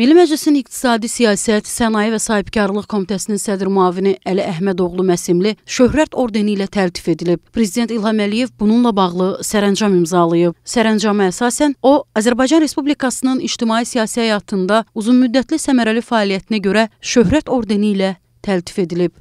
Milli Məclisin İqtisadi Siyasət, Sənaye və Sahibkarlıq Komitəsinin sədr müavini Əli Əhmədoğlu Məsimli şöhrət ordeni ilə təltif edilib. Prezident İlham Əliyev bununla bağlı sərəncam imzalayıb. Sərəncama əsasən o, Azərbaycan Respublikasının ictimai siyasi həyatında uzunmüddətli səmərəli fəaliyyətinə görə şöhrət ordeni ilə təltif edilib.